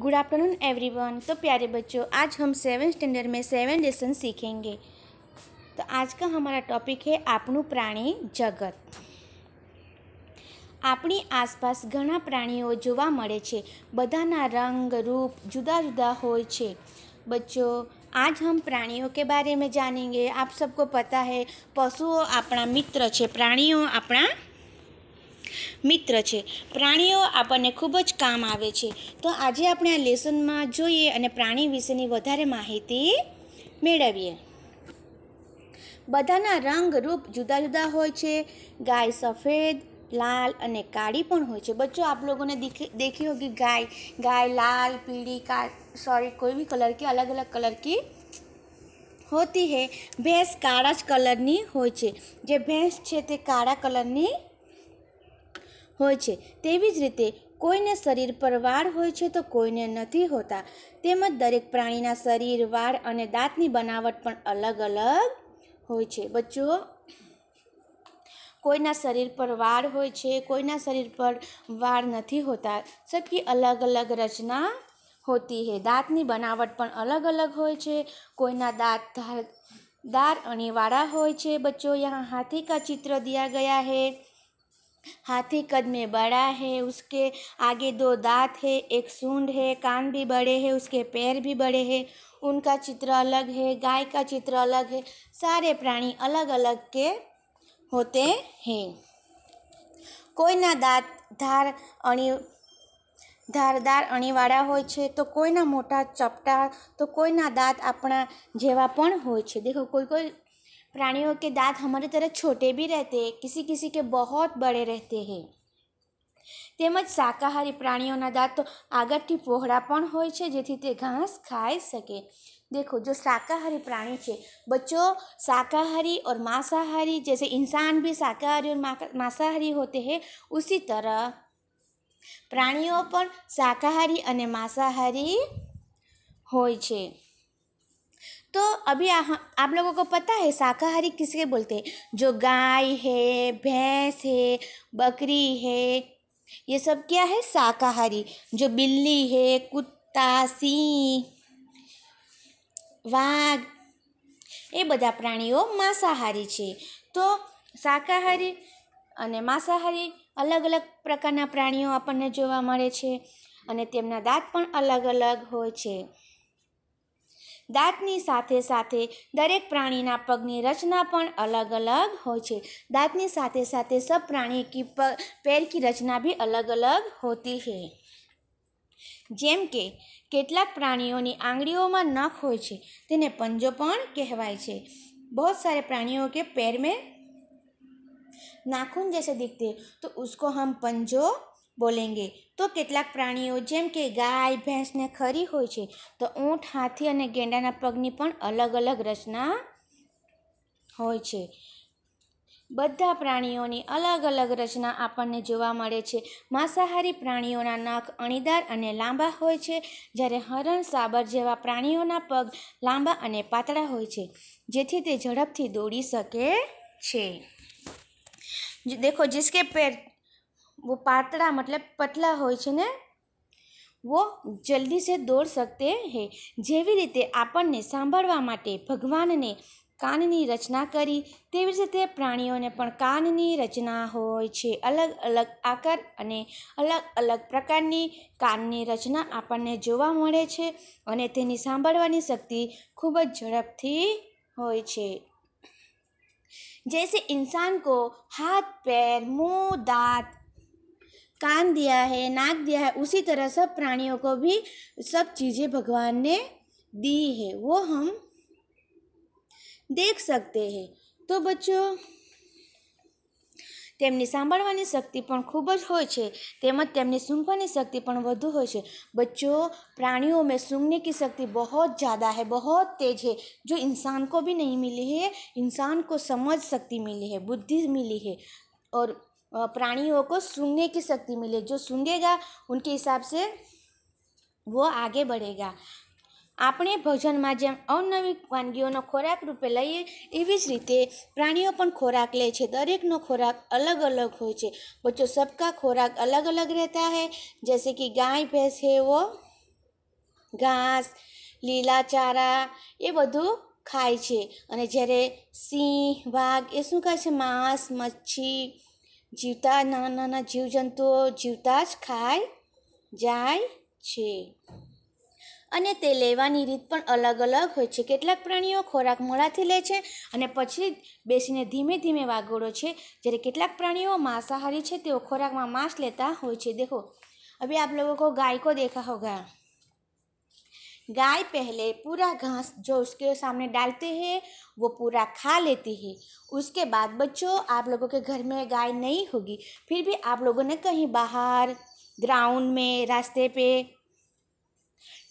good afternoon everyone तो प्यारे बच्चों आज हम सेवन स्टैंडर्ड में सेवन लेसन सीखेंगे तो आज का हमारा टॉपिक है આપણું प्राणी जगत अपनी आसपास घना પ્રાણીઓ જોવા મળે बधा रंग रूप जुदा जुदा हो बच्चों आज हम प्राणियों के बारे में जानेंगे आप सबको पता है पशुओं अपना मित्र है प्राणियों अपना મિત્ર છે પ્રાણીઓ આપણને ખૂબ જ કામ આવે છે તો આજે આપણે આ લેસનમાં જોઈએ અને પ્રાણી વિશેની વધારે માહિતી મેળવીએ બધાના રંગ રૂપ જુદા જુદા હોય છે ગાય સફેદ લાલ અને કાળી પણ હોય છે બચ્ચો આપ લોકોને દેખી દેખી હોગી ગાય ગાય લાલ પીળી का સોરી કોઈ બી કલર की અલગ અલગ કલર की હોતી હે ભેંસ કાળા જ કલરની હોય છે જે ભેંસ છે તે કાળા કલરની હોય છે તેવી જ રીતે કોઈને શરીર પર વાળ હોય છે તો કોઈને નથી હોતા તેમજ દરેક પ્રાણીના શરીર વાળ અને દાંતની બનાવટ પણ અલગ અલગ હોય છે બચ્ચો કોઈના શરીર પર વાળ હોય છે કોઈના શરીર પર વાળ નથી હોતા સબકી અલગ અલગ રચના હોતી હે દાંતની બનાવટ પણ અલગ અલગ હોય છે કોઈના દાંત દાર અને વાળા હોય છે બચ્ચો યહાં હાથી કા ચિત્ર દિયા ગયા હે हाथी कद में बड़ा है उसके आगे दो दांत है एक सूंड है कान भी बड़े हैं उसके पैर भी बड़े हैं उनका चित्र अलग है गाय का चित्र अलग है सारे प्राणी अलग अलग के होते हैं कोई ना ધાર धार ધારદાર અણીવાળા હોય છે તો કોઈના મોટા ચપટા તો કોઈના દાંત આપણા જેવા પણ હોય છે देखो कोई कोई प्राणियों के दांत हमारी तरह छोटे भी रहते हैं किसी किसी के बहुत बड़े रहते हैं તેમજ શાકાહારી પ્રાણીઓના દાંત તો આગળથી પહોળા પણ હોય છે જેથી તે ઘાસ देखो जो शाकाहारी प्राणी है बच्चों शाकाहारी और मांसाहारी जैसे इंसान भी शाकाहारी और मांसाहारी होते हैं उसी तरह प्राणियों पर शाकाहारी और मांसाहारी हो છે તો અભી આપ લોકો કો પતા હે સાકાહારી કિસકે બોલતે જો ગાય હે ભેંસ હે બકરી હે યે સબ ક્યા હે સાકાહારી જો બિલ્લી હે કુत्ता સી વાગ એ બધા પ્રાણીઓ માંસાહારી છે તો સાકાહારી અને માંસાહારી અલગ અલગ પ્રકારના પ્રાણીઓ આપણે જોવા મળે છે અને તેમના દાંત પણ અલગ અલગ હોય છે દાંતની સાથે સાથે દરેક પ્રાણીના પગની રચના પણ અલગ અલગ હોય છે દાંતની સાથે સાથે सब પ્રાણી કી પેર કી રચના બી અલગ અલગ હોતી છે જેમ કે કેટલાક પ્રાણીઓની આંગળીઓમાં નખ હોય છે તેને પંજો પણ કહેવાય છે बहुत सारे प्राणियों के पैर में नाखून जैसे दिखते हैं तो उसको हम पंजो બોલેંગે તો કેટલાક પ્રાણીઓ જેમ કે ગાય ભેંસને ખરી હોય છે તો ઊંટ હાથી અને ગેંડાના પગની પણ અલગ અલગ રચના હોય છે બધા પ્રાણીઓની અલગ અલગ રચના આપણને જોવા મળે છે માંસાહારી પ્રાણીઓના નખ અણીદાર અને લાંબા હોય છે જ્યારે હરણ સાબર જેવા પ્રાણીઓના પગ લાંબા અને પાતળા હોય છે જેથી તે ઝડપથી દોડી શકે છે દેખો જીસકે પેર वो પાતળા મતલબ પતલા હોય છે ને વો જલ્દી સે દોડ શકતે હે જેવી રીતે આપણને સાંભળવા માટે ભગવાનને કાનની રચના કરી તેવી રીતે પ્રાણીઓને પણ કાનની રચના હોય છે અલગ અલગ આકાર અને અલગ અલગ પ્રકારની કાનની રચના આપણને જોવા મળે છે અને તેની સાંભળવાની શક્તિ ખૂબ જ ઝડપથી હોય છે જૈસે ઇન્સાન કો હાથ પેર મુંહ દાંત कान दिया है नाक दिया है उसी तरह से प्राणियों को भी सब चीजें भगवान ने दी है वो हम देख सकते हैं तो बच्चों تمنے સાંભળવાની શક્તિ પણ ખૂબ જ હોય છે તેમ જ તમને સુંગવાની શક્તિ પણ વધુ હોય છે બાળકો પ્રાણીઓ મે સુંગને કી શક્તિ બહોત જ્યાદા હે બહોત તેજ હે જો انسان કો ભી નહીં મિલી હે انسان કો સમજ શક્તિ મિલી હે બુદ્ધિ મિલી હે ઓર પ્રાણીઓ કો સુનને કી શક્તિ મિલે જો સુનેગા ઉનકે હિસાબ સે વો આગે બડેગા આપને ભોજન માં જેમ અર્ણવિક વાંદીઓ નો ખોરાક રૂપે લઈએ એવી જ રીતે પ્રાણીઓ પણ ખોરાક લે છે દરેક નો ખોરાક અલગ અલગ હોય છે બચ્ચો સબકા ખોરાક અલગ અલગ રહેતા હૈ જૈસે કી ગાય ભેંસ હે વો ઘાસ લીલા ચારા એ બધું ખાય છે અને જરે સિંહ વાઘ એ શું ખાય છે માંસ મચ્છી જીવતા નાના નાના જીવજંતુઓ જીવતા જ ખાય જાય છે અને તે લેવાની રીત પણ અલગ અલગ હોય છે કેટલાક પ્રાણીઓ ખોરાક મોડાથી લે છે અને પછી બેસીને ધીમે ધીમે વાગોળો છે જ્યારે કેટલાક પ્રાણીઓ માંસાહારી છે તેઓ ખોરાકમાં માંસ લેતા હોય છે દેખો અભી આપ લોકો ગાયકો કો દેખા હોગા गाय पहले पूरा घास जो उसके सामने डालते हैं वो पूरा खा लेती है उसके बाद बच्चों आप लोगों के घर में गाय नहीं होगी फिर भी आप लोगों ने कहीं બહાર ગ્રાઉન્ડ મેં રાસ્તે પે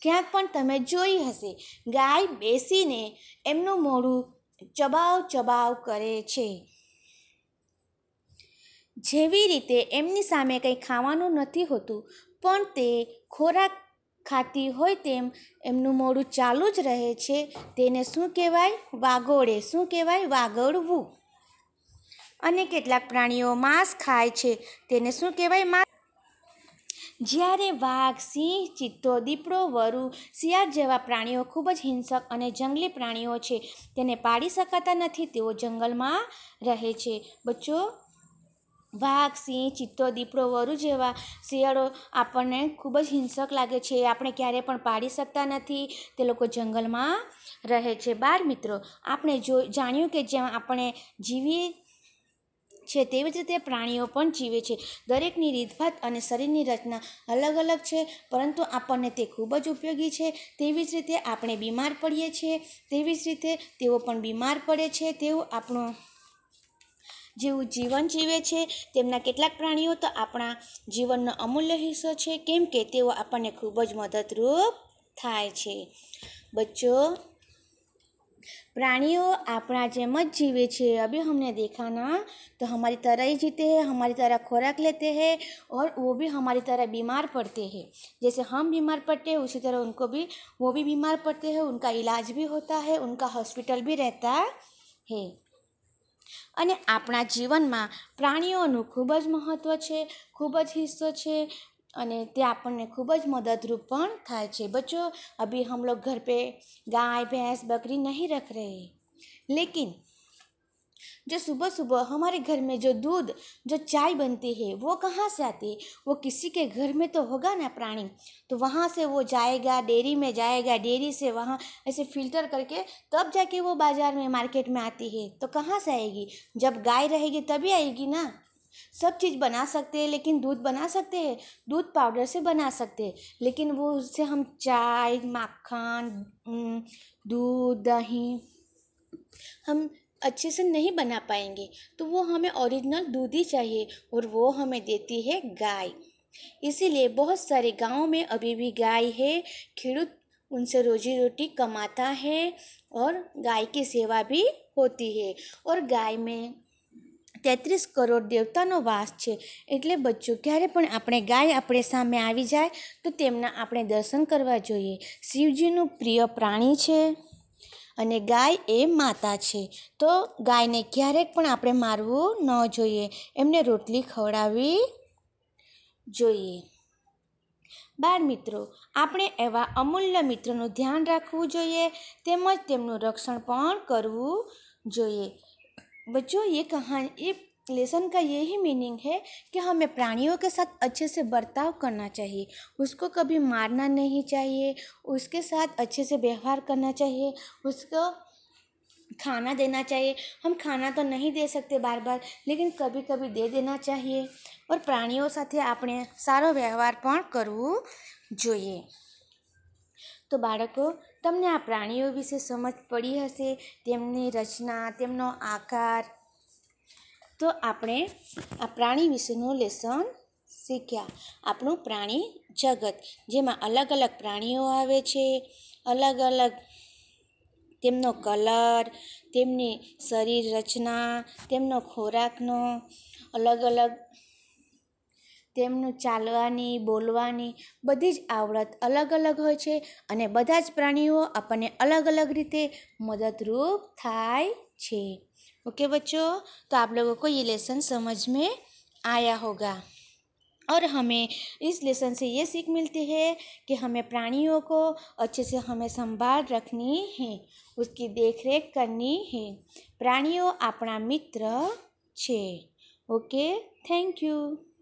ક્યાંક પણ તમે જોઈ હશે ગાય બેસીને એમનું મોડું ચબાવ ચબાવ કરે છે જેવી રીતે એમની સામે કંઈ ખાવાનું નથી હોતું પણ તે ખોરાક ખાતી હોય તેમ એમનું મોઢું ચાલુ જ રહે છે તેને શું કહેવાય વાગોળે શું કહેવાય વાગોળવું અને કેટલાક પ્રાણીઓ માંસ ખાય છે તેને શું કહેવાય માંસ જ્યારે વાઘ સિંહ ચિત્તો દીપડો વરુ શિયાળ જેવા પ્રાણીઓ ખૂબ જ હિંસક અને જંગલી પ્રાણીઓ છે તેને પાડી શકાતા નથી તેઓ જંગલમાં રહે છે બચ્ચો વાઘ સિંહ ચિત્તો દીપડો વરુ જેવા શિયાળો આપણને ખૂબ જ હિંસક લાગે છે આપણે ક્યારે પણ પાડી શકતા નથી તે લોકો જંગલમાં રહે છે બાર મિત્રો આપણે જો જાણ્યું કે જ્યાં આપણે જીવીએ છે તેવી જ રીતે પ્રાણીઓ પણ જીવે છે દરેકની રીતભાત અને શરીરની રચના અલગ અલગ છે પરંતુ આપણને તે ખૂબ જ ઉપયોગી છે તેવી જ રીતે આપણે બીમાર પડીએ છીએ તેવી જ રીતે તેઓ પણ બીમાર પડે છે તેઓ આપણું जीव जीवन जीवे છે તેમના કેટલાક तो अपना जीवन જીવનનો અમૂલ્ય केम के अपन કે તેઓ આપણને ખૂબ જ प्राणियों अपना जेम ज जीवे छे अभी हमने देखा ना तो हमारी तरह ही जीते हैं हमारी तरह खुराक लेते हैं और वो भी हमारी तरह बीमार पड़ते हैं जैसे हम बीमार पड़ते हैं उसी तरह उनको भी वो भी बीमार पड़ते हैं उनका इलाज भी होता है उनका हॉस्पिटल भी रहता है અને આપણા જીવનમાં પ્રાણીઓનું ખૂબ જ મહત્ત્વ છે ખૂબ જ હિસ્સો છે અને તે આપણને ખૂબ જ મદદરૂપ પણ થાય છે બચ્ચો અભી हम लोग घर पे गाय भैंस बकरी नहीं रख रहे लेकिन जो सुबह सुबह हमारे घर में जो दूध जो चाय बनती है वो कहाँ से आती है वो किसी के घर में तो होगा ना प्राणी तो वहाँ से वो जाएगा डेयरी में जाएगा डेयरी से वहाँ ऐसे फिल्टर करके तब जाके वो बाज़ार में मार्केट में आती है तो कहाँ से आएगी जब गाय रहेगी तभी आएगी ना सब चीज़ बना सकते हैं लेकिन दूध बना सकते हैं दूध पाउडर से बना सकते हैं लेकिन वो उससे हम चाय माखन दूध दही हम अच्छे से नहीं बना पाएंगे तो वो हमें ओरिजिनल दूध ही चाहिए और वो हमें देती है गाय इसीलिए बहुत सारे गाँव में अभी भी गाय है खेडूत उनसे रोजी रोटी कमाता है और गाय की सेवा भी होती है और गाय में તેત્રીસ करोड़ देवता વાસ तो છે એટલે બચ્ચો ક્યારે પણ આપણે ગાય આપણે સામે આવી જાય आप दर्शन આપણે દર્શન કરવા प्रिय प्राणी है અને ગાય એ માતા છે તો ગાયને ક્યારેક પણ આપણે મારવું ન જોઈએ એમને રોટલી ખવડાવવી જોઈએ બાળ મિત્રો આપણે એવા અમૂલ્ય મિત્રોનું ધ્યાન રાખવું જોઈએ તેમજ તેમનું રક્ષણ પણ કરવું જોઈએ જોઈએ કહાની એ लेसन का यही मीनिंग है कि हमें प्राणियों के साथ अच्छे से बर्ताव करना चाहिए उसको कभी मारना नहीं चाहिए उसके साथ अच्छे से व्यवहार करना चाहिए उसको खाना देना चाहिए हम खाना तो नहीं दे सकते बार बार लेकिन कभी कभी दे देना चाहिए और प्राणियों સાથે આપણે સારો વ્યવહાર करव जो જોઈએ તો બાળકો તમને આ પ્રાણીઓ વિશે સમજ પડી હશે તેમની રચના તો આપણે આ પ્રાણી વિશેનું લેસન શીખ્યા આપણું પ્રાણી જગત જેમાં અલગ અલગ પ્રાણીઓ આવે છે અલગ અલગ તેમનો કલર તેમની શરીર રચના તેમનો ખોરાકનો અલગ અલગ તેમનું ચાલવાની બોલવાની બધી જ આવડત અલગ અલગ હોય છે અને બધા જ પ્રાણીઓ આપણને અલગ અલગ રીતે મદદરૂપ થાય છે ओके बच्चों तो आप लोगों को ये लेसन समझ में आया होगा और हमें इस लेसन से ये सीख मिलती है कि हमें प्राणियों को अच्छे से हमें संभाल रखनी है उसकी देखरेख करनी है प्राणियों अपना मित्र छे ओके थैंक यू